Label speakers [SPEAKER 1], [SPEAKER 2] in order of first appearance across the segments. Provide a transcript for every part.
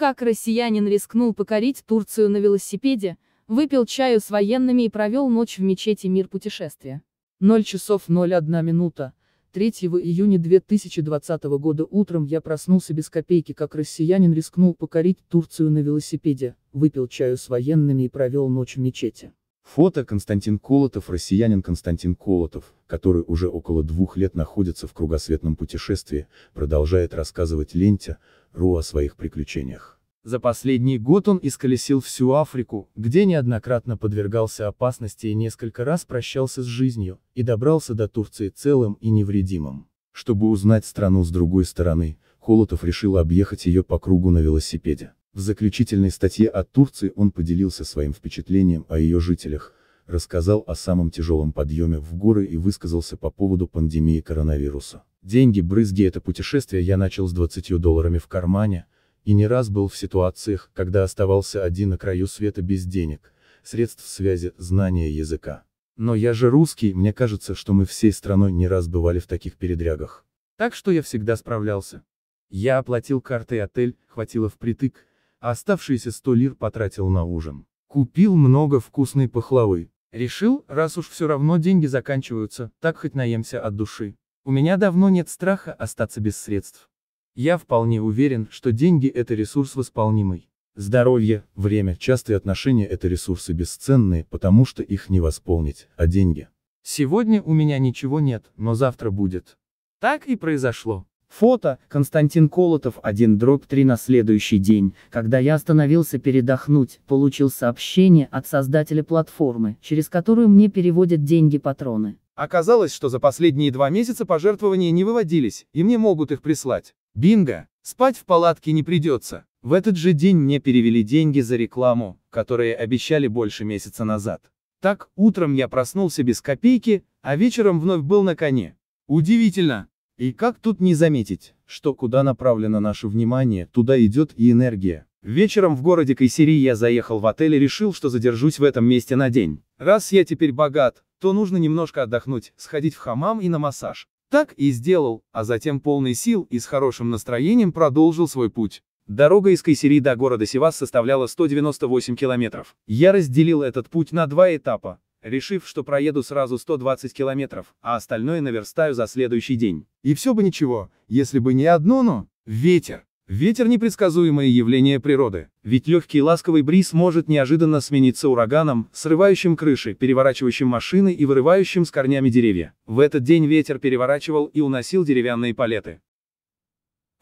[SPEAKER 1] Как россиянин рискнул покорить Турцию на велосипеде, выпил чаю с военными и провел ночь в мечети «Мир путешествия». 0 часов 01 минута. 3 июня 2020 года утром я проснулся без копейки, как россиянин рискнул покорить Турцию на велосипеде,
[SPEAKER 2] выпил чаю с военными и провел ночь в мечети. Фото Константин Колотов Россиянин Константин Колотов, который уже около двух лет находится в кругосветном путешествии, продолжает рассказывать ленте, Ру о своих приключениях. За последний год он исколесил всю Африку, где неоднократно подвергался опасности и несколько раз прощался с жизнью, и добрался до Турции целым и невредимым. Чтобы узнать страну с другой стороны, Холотов решил объехать ее по кругу на велосипеде. В заключительной статье от Турции он поделился своим впечатлением о ее жителях, рассказал о самом тяжелом подъеме в горы и высказался по поводу пандемии коронавируса. Деньги, брызги это путешествие я начал с 20 долларами в кармане, и не раз был в ситуациях, когда оставался один на краю света без денег, средств связи, знания языка. Но я же русский, мне кажется, что мы всей страной не раз бывали в таких передрягах. Так что я всегда справлялся. Я оплатил картой отель, хватило впритык, оставшиеся 100 лир потратил на ужин. Купил много вкусной пахлавы. Решил, раз уж все равно деньги заканчиваются, так хоть наемся от души. У меня давно нет страха остаться без средств. Я вполне уверен, что деньги – это ресурс восполнимый. Здоровье, время, частые отношения – это ресурсы бесценные, потому что их не восполнить, а деньги. Сегодня у меня ничего нет, но завтра будет. Так и произошло. Фото, Константин Колотов 1 дробь 3 на следующий день,
[SPEAKER 1] когда я остановился передохнуть, получил сообщение от создателя платформы, через которую мне переводят деньги патроны.
[SPEAKER 3] Оказалось, что за последние два месяца пожертвования не выводились, и мне могут их прислать. Бинго! Спать в палатке не придется. В этот же день мне перевели деньги за рекламу, которые обещали больше месяца назад. Так, утром я проснулся без копейки, а вечером вновь был на коне. Удивительно, и как тут не заметить, что куда направлено
[SPEAKER 4] наше внимание,
[SPEAKER 3] туда идет и энергия. Вечером в городе Кайсери я заехал в отель и решил, что задержусь в этом месте на день. Раз я теперь богат, то нужно немножко отдохнуть, сходить в хамам и на массаж. Так и сделал, а затем полный сил и с хорошим настроением продолжил свой путь. Дорога из Кайсери до города Сивас составляла 198 километров. Я разделил этот путь на два этапа решив, что проеду сразу 120 километров, а остальное наверстаю за следующий день. И все бы ничего, если бы не одно «но» — ветер. Ветер – непредсказуемое явление природы, ведь легкий ласковый бриз может неожиданно смениться ураганом, срывающим крыши, переворачивающим машины и вырывающим с корнями деревья. В этот день ветер переворачивал и уносил деревянные палеты.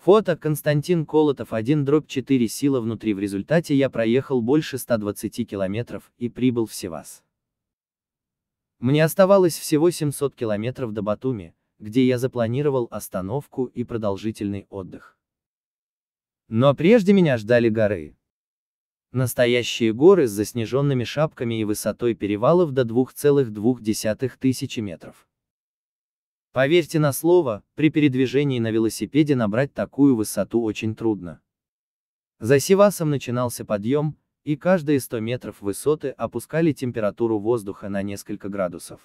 [SPEAKER 3] Фото Константин Колотов 1 дробь 4
[SPEAKER 4] сила внутри. В результате я проехал больше 120 километров и прибыл в Севас. Мне оставалось всего 700 километров до Батуми, где я запланировал остановку и продолжительный отдых. Но прежде меня ждали горы. Настоящие горы с заснеженными шапками и высотой перевалов до 2,2 тысячи метров. Поверьте на слово, при передвижении на велосипеде набрать такую высоту очень трудно. За Сивасом начинался подъем, и каждые 100 метров высоты опускали температуру воздуха на несколько градусов.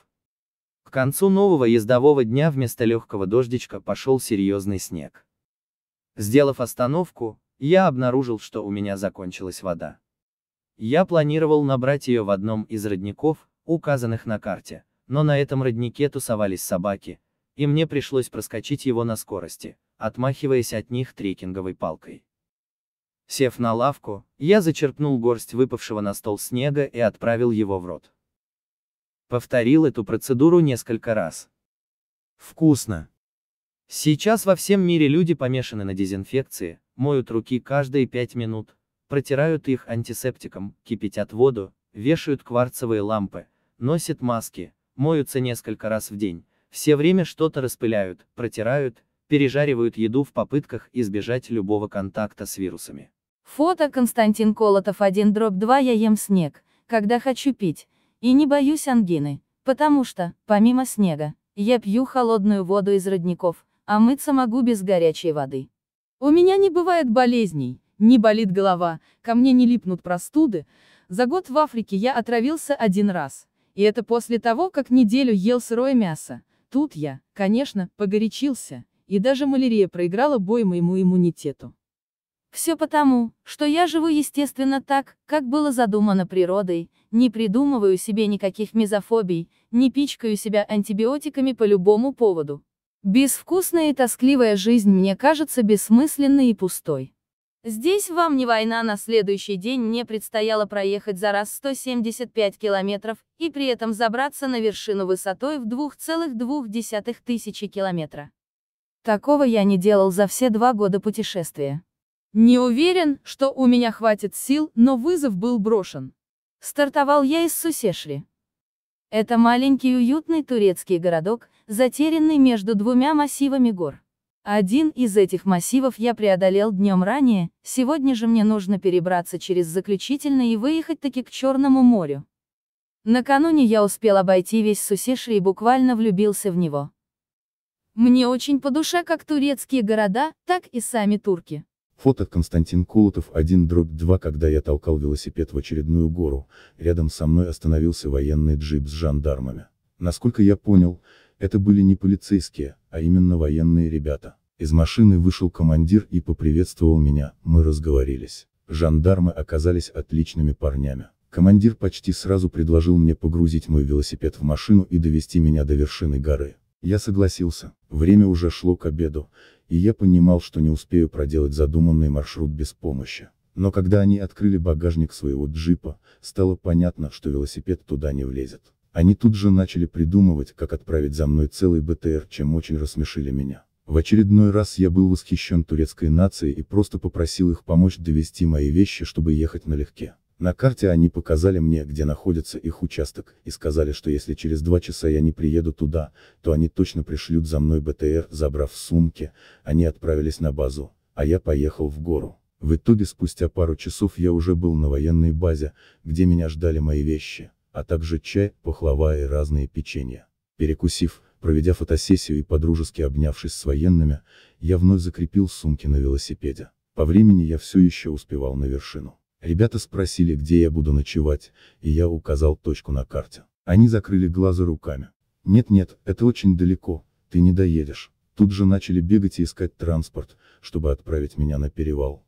[SPEAKER 4] К концу нового ездового дня вместо легкого дождичка пошел серьезный снег. Сделав остановку, я обнаружил, что у меня закончилась вода. Я планировал набрать ее в одном из родников, указанных на карте, но на этом роднике тусовались собаки, и мне пришлось проскочить его на скорости, отмахиваясь от них трекинговой палкой. Сев на лавку, я зачерпнул горсть выпавшего на стол снега и отправил его в рот. Повторил эту процедуру несколько раз.
[SPEAKER 3] Вкусно.
[SPEAKER 4] Сейчас во всем мире люди помешаны на дезинфекции, моют руки каждые пять минут, протирают их антисептиком, кипятят воду, вешают кварцевые лампы, носят маски, моются несколько раз в день, все время что-то распыляют, протирают, пережаривают еду в попытках избежать любого контакта с вирусами.
[SPEAKER 1] Фото Константин Колотов 1 дробь 2 Я ем снег, когда хочу пить, и не боюсь ангины, потому что, помимо снега, я пью холодную воду из родников, а мыться могу без горячей воды. У меня не бывает болезней, не болит голова, ко мне не липнут простуды. За год в Африке я отравился один раз. И это после того, как неделю ел сырое мясо. Тут я, конечно, погорячился, и даже малярия проиграла бой моему иммунитету. Все потому, что я живу естественно так, как было задумано природой, не придумываю себе никаких мезофобий, не пичкаю себя антибиотиками по любому поводу. Безвкусная и тоскливая жизнь мне кажется бессмысленной и пустой. Здесь вам не война, на следующий день мне предстояло проехать за раз 175 километров и при этом забраться на вершину высотой в 2,2 тысячи километра. Такого я не делал за все два года путешествия. Не уверен, что у меня хватит сил, но вызов был брошен. Стартовал я из Сусешри. Это маленький уютный турецкий городок, затерянный между двумя массивами гор. Один из этих массивов я преодолел днем ранее, сегодня же мне нужно перебраться через заключительный и выехать таки к Черному морю. Накануне я успел обойти весь Сусешри и буквально влюбился в него. Мне очень по душе как турецкие города, так и сами турки.
[SPEAKER 2] Фото Константин Кулотов. 1 дробь 2 Когда я толкал велосипед в очередную гору, рядом со мной остановился военный джип с жандармами. Насколько я понял, это были не полицейские, а именно военные ребята. Из машины вышел командир и поприветствовал меня, мы разговорились. Жандармы оказались отличными парнями. Командир почти сразу предложил мне погрузить мой велосипед в машину и довести меня до вершины горы. Я согласился, время уже шло к обеду, и я понимал, что не успею проделать задуманный маршрут без помощи. Но когда они открыли багажник своего джипа, стало понятно, что велосипед туда не влезет. Они тут же начали придумывать, как отправить за мной целый БТР, чем очень рассмешили меня. В очередной раз я был восхищен турецкой нацией и просто попросил их помочь довести мои вещи, чтобы ехать налегке. На карте они показали мне, где находится их участок, и сказали, что если через два часа я не приеду туда, то они точно пришлют за мной БТР, забрав сумки, они отправились на базу, а я поехал в гору. В итоге спустя пару часов я уже был на военной базе, где меня ждали мои вещи, а также чай, пахлава и разные печенья. Перекусив, проведя фотосессию и подружески обнявшись с военными, я вновь закрепил сумки на велосипеде. По времени я все еще успевал на вершину. Ребята спросили, где я буду ночевать, и я указал точку на карте. Они закрыли глаза руками. Нет-нет, это очень далеко, ты не доедешь. Тут же начали бегать и искать транспорт, чтобы отправить меня на перевал.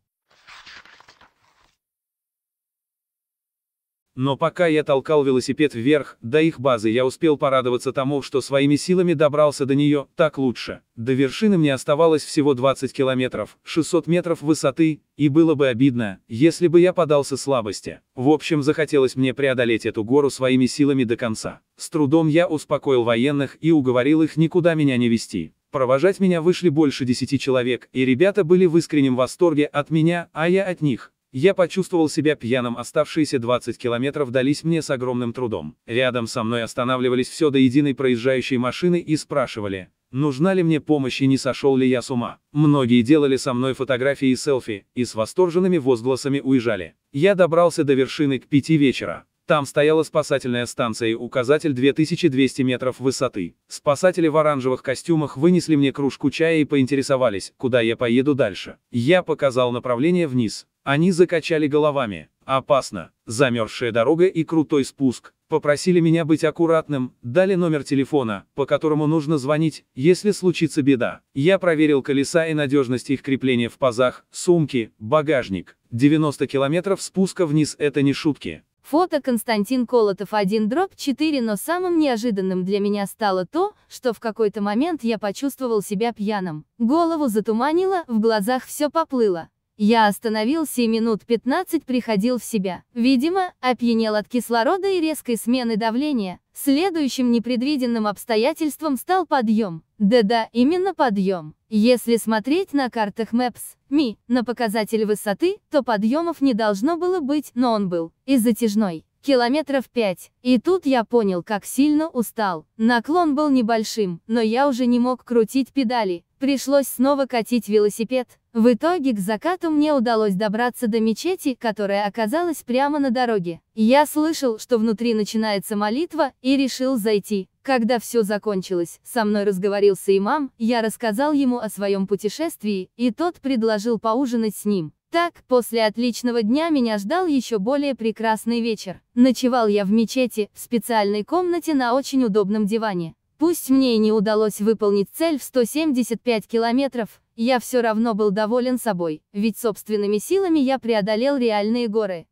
[SPEAKER 3] Но пока я толкал велосипед вверх, до их базы я успел порадоваться тому, что своими силами добрался до нее, так лучше. До вершины мне оставалось всего 20 километров, 600 метров высоты, и было бы обидно, если бы я подался слабости. В общем, захотелось мне преодолеть эту гору своими силами до конца. С трудом я успокоил военных и уговорил их никуда меня не вести. Провожать меня вышли больше десяти человек, и ребята были в искреннем восторге от меня, а я от них. Я почувствовал себя пьяным, оставшиеся 20 километров дались мне с огромным трудом. Рядом со мной останавливались все до единой проезжающей машины и спрашивали, нужна ли мне помощь и не сошел ли я с ума. Многие делали со мной фотографии и селфи, и с восторженными возгласами уезжали. Я добрался до вершины к 5 вечера. Там стояла спасательная станция и указатель 2200 метров высоты. Спасатели в оранжевых костюмах вынесли мне кружку чая и поинтересовались, куда я поеду дальше. Я показал направление вниз. Они закачали головами. Опасно. Замерзшая дорога и крутой спуск. Попросили меня быть аккуратным, дали номер телефона, по которому нужно звонить, если случится беда. Я проверил колеса и надежность их крепления в пазах, сумки, багажник. 90 километров спуска вниз – это не шутки.
[SPEAKER 1] Фото Константин Колотов 1 дробь 4, но самым неожиданным для меня стало то, что в какой-то момент я почувствовал себя пьяным. Голову затуманило, в глазах все поплыло. Я остановился и минут 15 приходил в себя. Видимо, опьянел от кислорода и резкой смены давления. Следующим непредвиденным обстоятельством стал подъем. Да-да, именно подъем. Если смотреть на картах Maps, Ми, на показатель высоты, то подъемов не должно было быть, но он был. И затяжной. Километров 5. И тут я понял, как сильно устал. Наклон был небольшим, но я уже не мог крутить педали. Пришлось снова катить велосипед. В итоге к закату мне удалось добраться до мечети, которая оказалась прямо на дороге. Я слышал, что внутри начинается молитва, и решил зайти. Когда все закончилось, со мной разговорился имам, я рассказал ему о своем путешествии, и тот предложил поужинать с ним. Так, после отличного дня меня ждал еще более прекрасный вечер. Ночевал я в мечети, в специальной комнате на очень удобном диване. Пусть мне и не удалось выполнить цель в 175 километров, я все равно был доволен собой, ведь собственными силами я преодолел реальные горы.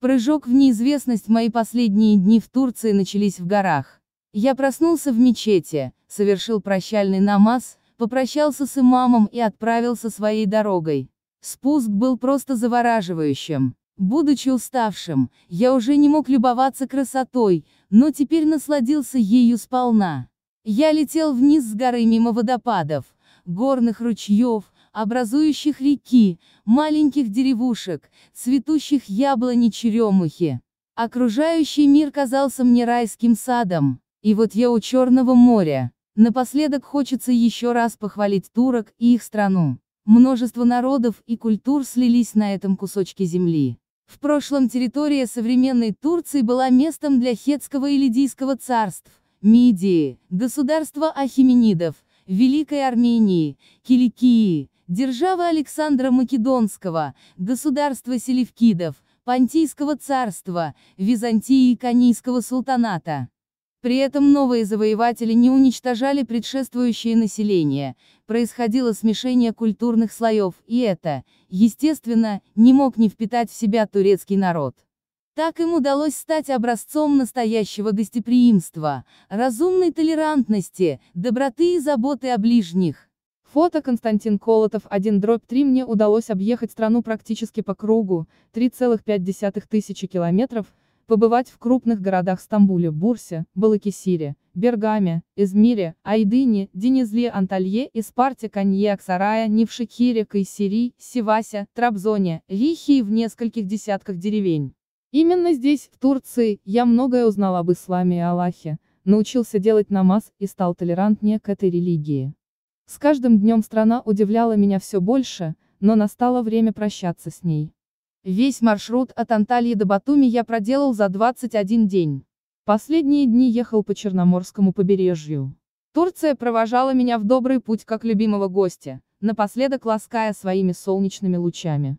[SPEAKER 1] Прыжок в неизвестность мои последние дни в Турции начались в горах. Я проснулся в мечети, совершил прощальный намаз, попрощался с имамом и отправился своей дорогой. Спуск был просто завораживающим. Будучи уставшим, я уже не мог любоваться красотой, но теперь насладился ею сполна. Я летел вниз с горы мимо водопадов, горных ручьев, образующих реки, маленьких деревушек, цветущих яблони черемухи. Окружающий мир казался мне райским садом. И вот я у Черного моря. Напоследок хочется еще раз похвалить турок и их страну. Множество народов и культур слились на этом кусочке земли. В прошлом территория современной Турции была местом для Хетского и Лидийского царств, Мидии, государства Ахименидов, Великой Армении, Киликии, державы Александра Македонского, государства Селевкидов, Пантийского царства, Византии и Конийского султаната. При этом новые завоеватели не уничтожали предшествующее население, происходило смешение культурных слоев, и это, естественно, не мог не впитать в себя турецкий народ. Так им удалось стать образцом настоящего гостеприимства, разумной толерантности, доброты и заботы о ближних. Фото Константин Колотов 1 дробь 3 мне удалось объехать страну практически по кругу, 3,5 тысячи километров, побывать в крупных городах Стамбуле, Бурсе, Балакисире, Бергаме, Измире, Айдыне, Денизле, Анталье, Испарте, Канье, Аксарая, Невшикире, Кайсери, Севасе, Трабзоне, Лихи и в нескольких десятках деревень. Именно здесь, в Турции, я многое узнал об исламе и Аллахе, научился делать намаз и стал толерантнее к этой религии. С каждым днем страна удивляла меня все больше, но настало время прощаться с ней. Весь маршрут от Анталии до Батуми я проделал за 21 день. Последние дни ехал по Черноморскому побережью. Турция провожала меня в добрый путь как любимого гостя, напоследок лаская своими солнечными лучами.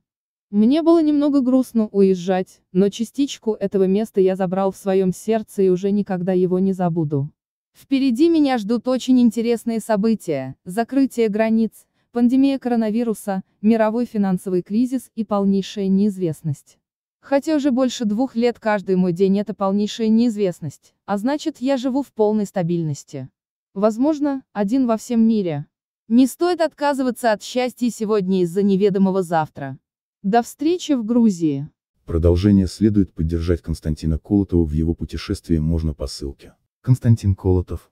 [SPEAKER 1] Мне было немного грустно уезжать, но частичку этого места я забрал в своем сердце и уже никогда его не забуду. Впереди меня ждут очень интересные события, закрытие границ, Пандемия коронавируса, мировой финансовый кризис и полнейшая неизвестность. Хотя уже больше двух лет каждый мой день это полнейшая неизвестность, а значит я живу в полной стабильности. Возможно, один во всем мире. Не стоит отказываться от счастья сегодня из-за неведомого завтра. До встречи в Грузии.
[SPEAKER 2] Продолжение следует поддержать Константина Колотова в его путешествии можно по ссылке. Константин Колотов,